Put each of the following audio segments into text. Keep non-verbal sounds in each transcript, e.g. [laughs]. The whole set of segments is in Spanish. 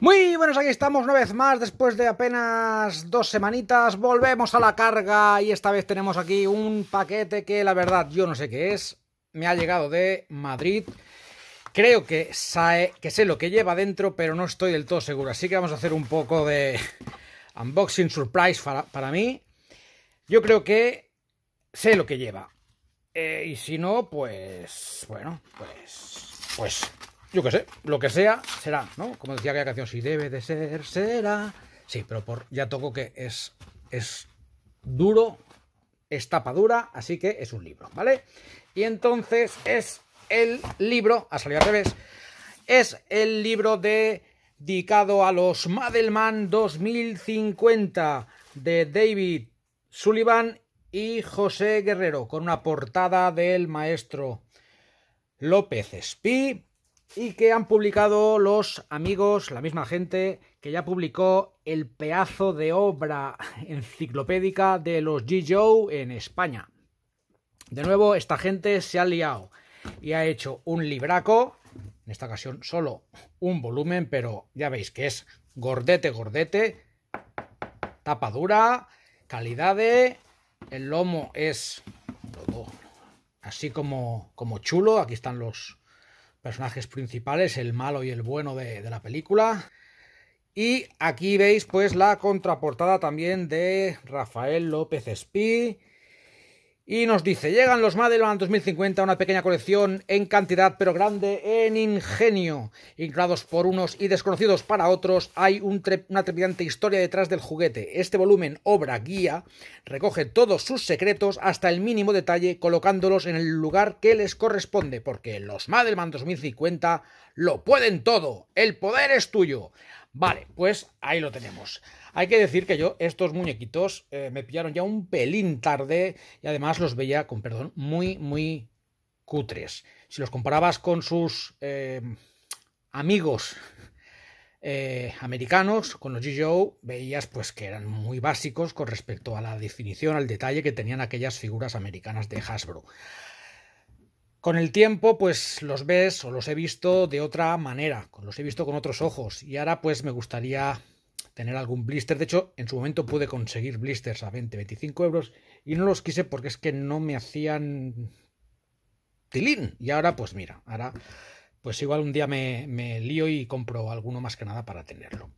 Muy buenos, aquí estamos una vez más, después de apenas dos semanitas, volvemos a la carga y esta vez tenemos aquí un paquete que la verdad yo no sé qué es, me ha llegado de Madrid, creo que, sé lo que lleva dentro, pero no estoy del todo seguro, así que vamos a hacer un poco de [laughs] unboxing surprise para, mí, yo creo que sé lo que lleva, eh, y si no, pues bueno, pues, pues yo qué sé, lo que sea, será, ¿no? Como decía aquella canción, si debe de ser, será. Sí, pero ya toco que es, es duro, es tapa dura, así que es un libro, ¿vale? Y entonces es el libro, ha salido al revés, es el libro de dedicado a los Madelman 2050 de David Sullivan y José Guerrero, con una portada del maestro López Espí y que han publicado los amigos, la misma gente que ya publicó el pedazo de obra [laughs] enciclopédica de los G-Joe en España. De nuevo, esta gente se ha liado y ha hecho un libraco, en esta ocasión solo un volumen, pero ya veis que es gordete, gordete, tapa dura, calidad de, el lomo es así como, como chulo, aquí están los, personajes principales, el malo y el bueno de, la película. Y aquí veis pues la contraportada también de Rafael López Espí, y nos dice, llegan los Madelman 2050, una pequeña colección en cantidad pero grande en ingenio. Ignorados por unos y desconocidos para otros, hay una trepidante historia detrás del juguete. Este volumen, obra guía, recoge todos sus secretos hasta el mínimo detalle, colocándolos en el lugar que les corresponde, porque los Madelman 2050 lo pueden todo. El poder es tuyo. Vale, pues ahí lo tenemos. Hay que decir que yo estos muñequitos eh, me pillaron ya un pelín tarde y además los veía, con perdón, muy, muy cutres. Si los comparabas con sus eh, amigos eh, americanos, con los Joe, veías pues que eran muy básicos con respecto a la definición, al detalle que tenían aquellas figuras americanas de Hasbro. Con el tiempo, pues los ves o los he visto de otra manera, los he visto con otros ojos y ahora pues me gustaría tener algún blister. De hecho, en su momento pude conseguir blisters a 20, 25 euros y no los quise porque es que no me hacían tilín. Y ahora pues mira, ahora pues igual un día me, lío y compro alguno más que nada para tenerlo.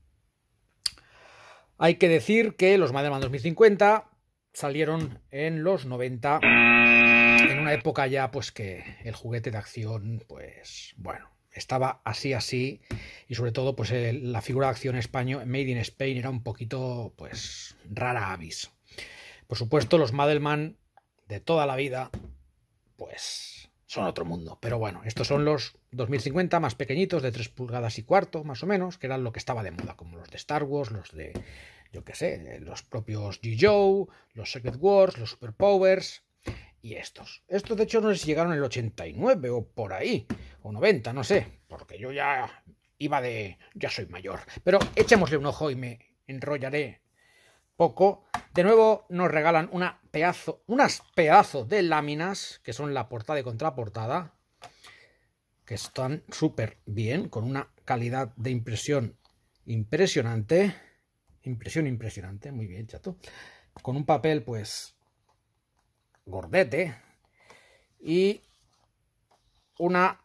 Hay que decir que los Madelman 2050 salieron en los 90 una época ya pues que el juguete de acción, pues bueno, estaba así así y sobre todo pues la figura de acción español Made in Spain era un poquito pues rara avis. Por supuesto, los Madelman de toda la vida pues son otro mundo, pero bueno, estos son los 2050 más pequeñitos de 3 pulgadas y cuarto más o menos, que eran lo que estaba de moda, como los de Star Wars, los de yo qué sé, los propios G-Joe, los Secret Wars, los Superpowers, y estos. Estos, de hecho, no sé si llegaron en el 89 o por ahí, o 90, no sé, porque yo ya iba de. ya soy mayor. Pero echémosle un ojo y me enrollaré poco. De nuevo, nos regalan una pedazo, unas pedazos de láminas, que son la portada y contraportada, que están súper bien, con una calidad de impresión impresionante. Impresión impresionante, muy bien, chato. Con un papel, pues, gordete y una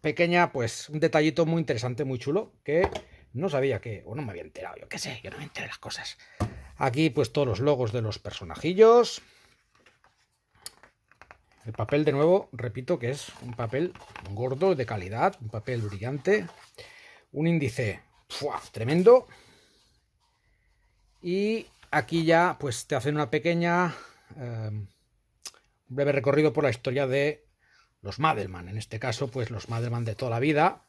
pequeña, pues un detallito muy interesante, muy chulo, que no sabía que, o no me había enterado, yo qué sé, yo no me enteré de las cosas. Aquí pues todos los logos de los personajillos. El papel de nuevo, repito que es un papel gordo, de calidad, un papel brillante. Un índice tremendo. Y aquí ya pues te hacen una pequeña... Eh, breve recorrido por la historia de los Madelman. En este caso, pues los Madelman de toda la vida,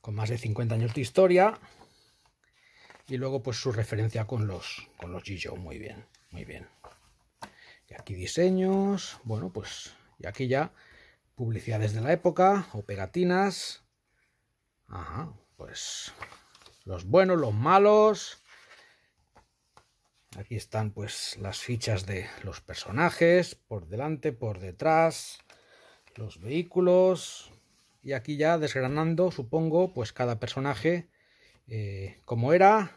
con más de 50 años de historia. Y luego, pues su referencia con los, con los g Muy bien, muy bien. Y aquí diseños. Bueno, pues y aquí ya publicidades de la época o pegatinas. Ajá, pues los buenos, los malos Aquí están pues las fichas de los personajes, por delante, por detrás, los vehículos. Y aquí ya desgranando, supongo, pues cada personaje, eh, como era,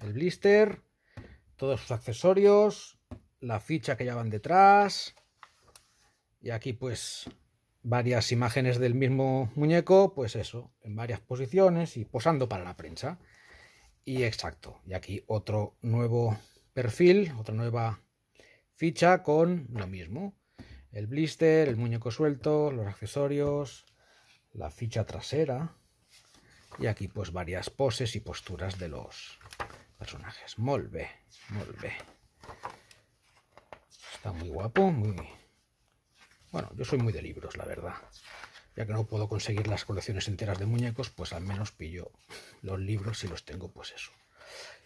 el blister, todos sus accesorios, la ficha que llevan detrás. Y aquí pues varias imágenes del mismo muñeco, pues eso, en varias posiciones y posando para la prensa. Y exacto, y aquí otro nuevo perfil, otra nueva ficha con lo mismo. El blister, el muñeco suelto, los accesorios, la ficha trasera y aquí pues varias poses y posturas de los personajes. Molve, molve. Está muy guapo, muy... Bueno, yo soy muy de libros, la verdad. Ya que no puedo conseguir las colecciones enteras de muñecos, pues al menos pillo los libros y los tengo, pues eso.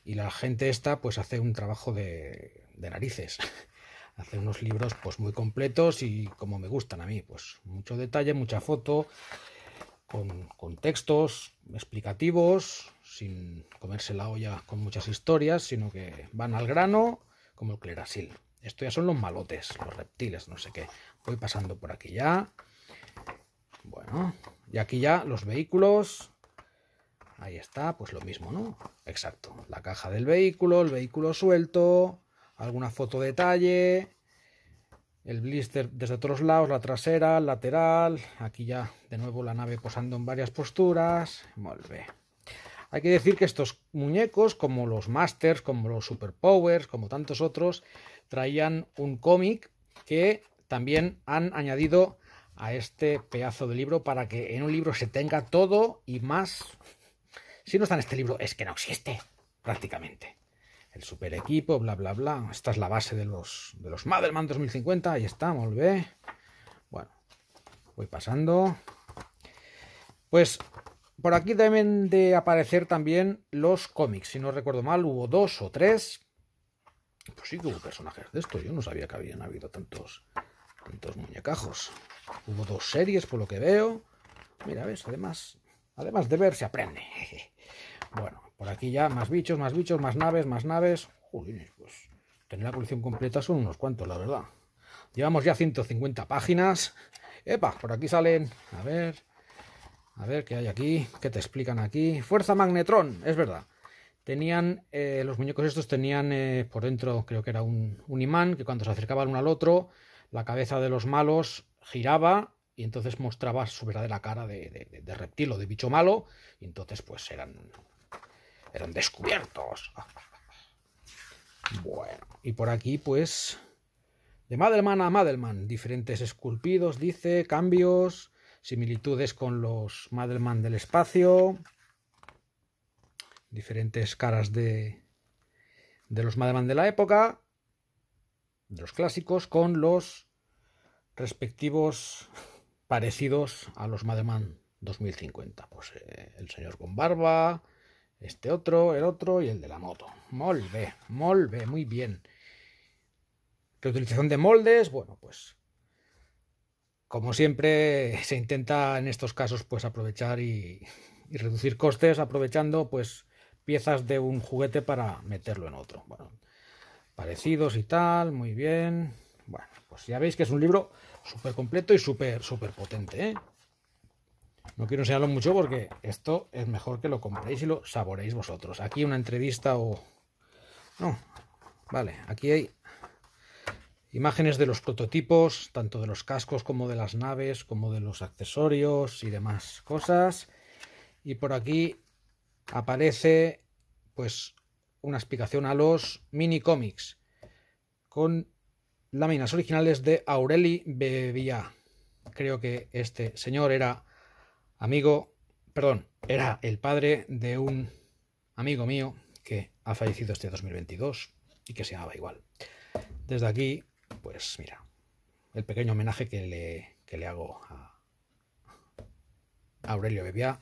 Y la gente esta pues hace un trabajo de, narices. [laughs] hace unos libros pues muy completos y como me gustan a mí, pues mucho detalle, mucha foto, con, con textos explicativos, sin comerse la olla con muchas historias, sino que van al grano como el clerasil. Esto ya son los malotes, los reptiles, no sé qué. Voy pasando por aquí ya. Bueno, y aquí ya los vehículos, Ahí está, pues lo mismo, ¿no? Exacto. La caja del vehículo, el vehículo suelto, alguna foto detalle, el blister desde otros lados, la trasera, lateral. Aquí ya de nuevo la nave posando en varias posturas. Vuelve. Hay que decir que estos muñecos, como los Masters, como los Superpowers, como tantos otros, traían un cómic que también han añadido a este pedazo de libro para que en un libro se tenga todo y más si no está en este libro, es que no existe, prácticamente. El super equipo, bla, bla, bla. Esta es la base de los, de los 2050. Ahí está, volvé. Bueno, voy pasando. Pues por aquí deben de aparecer también los cómics. Si no recuerdo mal, hubo dos o tres. Pues sí que hubo personajes de estos. Yo no sabía que habían habido tantos, tantos muñecajos. Hubo dos series, por lo que veo. Mira, ves, además, Además de ver, se aprende. [laughs] Bueno, por aquí ya más bichos, más bichos, más naves, más naves. Joder, pues tener la colección completa son unos cuantos, la verdad. Llevamos ya 150 páginas. Epa, por aquí salen. A ver. A ver qué hay aquí. ¿Qué te explican aquí? Fuerza magnetrón, es verdad. Tenían, eh, los muñecos estos tenían eh, por dentro, creo que era un, un imán, que cuando se acercaban uno al otro, la cabeza de los malos giraba y entonces mostraba su verdadera cara de, de, reptil o de bicho malo, y entonces pues eran, eran descubiertos. [laughs] Bueno, y por aquí pues de Madelman a Madelman, diferentes esculpidos, dice, cambios, similitudes con los Madelman del espacio, diferentes caras de, de los Madelman de la época, de los clásicos, con los respectivos parecidos a los Mademan 2050. Pues eh, el señor con barba, este otro, el otro y el de la moto. molde, molde, muy bien. Reutilización de moldes, bueno, pues como siempre [laughs] se intenta en estos casos pues aprovechar y, y reducir costes aprovechando pues piezas de un juguete para meterlo en otro. Bueno, parecidos y tal, muy bien. Bueno, pues ya veis que es un libro súper completo y súper, súper potente. ¿eh? No quiero enseñarlo mucho porque esto es mejor que lo compréis y lo saboreéis vosotros. Aquí una entrevista o... No, vale, aquí hay imágenes de los prototipos, tanto de los cascos como de las naves, como de los accesorios y demás cosas. Y por aquí aparece pues una explicación a los mini cómics con láminas originales de Aureli Bebia. Creo que este señor era amigo, perdón, era el padre de un amigo mío que ha fallecido este 2022 y que se llamaba igual. Desde aquí, pues mira, el pequeño homenaje que le, le hago a Aurelio Bebia,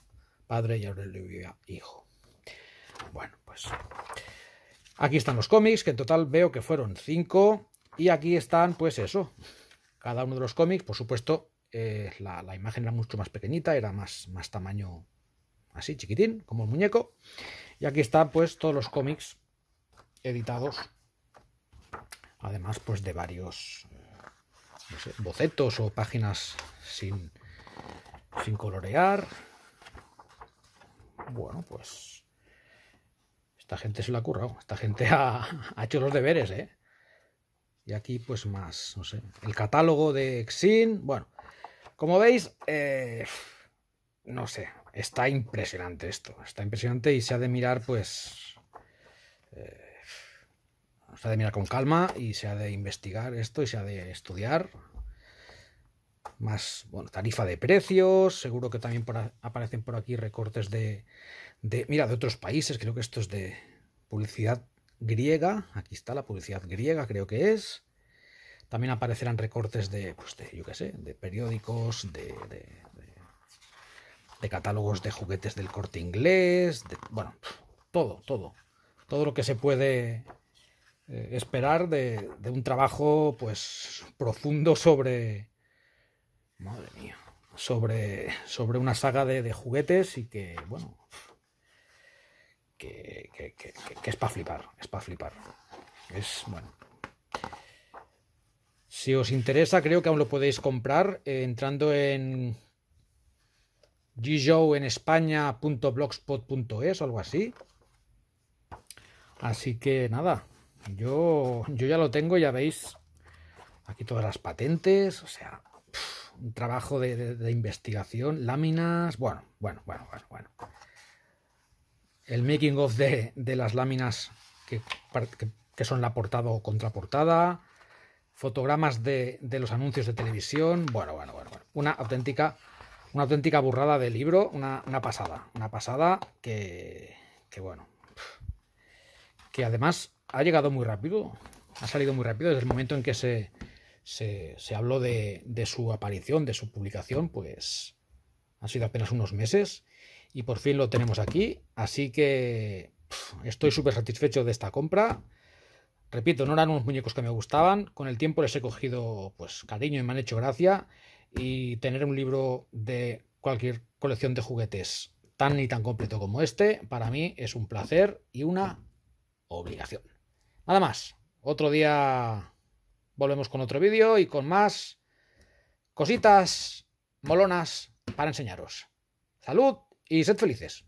padre, y Aurelio Bebia, hijo. Bueno, pues aquí están los cómics, que en total veo que fueron cinco y aquí están, pues eso, cada uno de los cómics. Por supuesto, eh, la, imagen era mucho más pequeñita, era más, más tamaño así, chiquitín, como el muñeco. Y aquí están, pues, todos los cómics editados. Además, pues, de varios bocetos o páginas sin, sin colorear. Bueno, pues... Esta gente se la ha currado. Esta gente [laughs] ha hecho los deberes, ¿eh? Y aquí pues más, no sé, el catálogo de Exin. bueno, como veis, eh, no sé, está impresionante esto, está impresionante y se ha de mirar pues... Eh, se ha de mirar con calma y se ha de investigar esto y se ha de estudiar. Más, bueno, tarifa de precios, seguro que también aparecen por aquí recortes de, de, mira, de otros países, creo que esto es de publicidad griega, aquí está la publicidad griega creo que es, también aparecerán recortes de, pues, yo qué sé, de periódicos, de, de, catálogos de juguetes del corte inglés, de, bueno, todo, todo, todo lo que se puede eh, esperar de, un trabajo pues profundo sobre, madre mía, sobre, sobre una saga de, de juguetes y que, bueno, que, es para flipar, es para flipar. Es bueno. Si os interesa, creo que aún lo podéis comprar eh, entrando en españa.blogspot.es o algo así. Así que nada, yo, yo ya lo tengo, ya veis aquí todas las patentes, o sea, un trabajo de, de investigación, láminas, bueno, bueno, bueno, bueno, bueno el making of de, las láminas que, son la portada o contraportada, fotogramas de, los anuncios de televisión, bueno, bueno, bueno, bueno. Una auténtica, una auténtica burrada de libro, una, pasada, una pasada que, que bueno, que además ha llegado muy rápido, ha salido muy rápido desde el momento en que se, habló de, de, su aparición, de su publicación, pues ha sido apenas unos meses y por fin lo tenemos aquí. Así que estoy súper satisfecho de esta compra. Repito, no eran unos muñecos que me gustaban. Con el tiempo les he cogido pues cariño y me han hecho gracia. Y tener un libro de cualquier colección de juguetes tan y tan completo como este, para mí es un placer y una obligación. Nada más. Otro día volvemos con otro vídeo y con más cositas molonas para enseñaros. ¡Salud! y sed felices.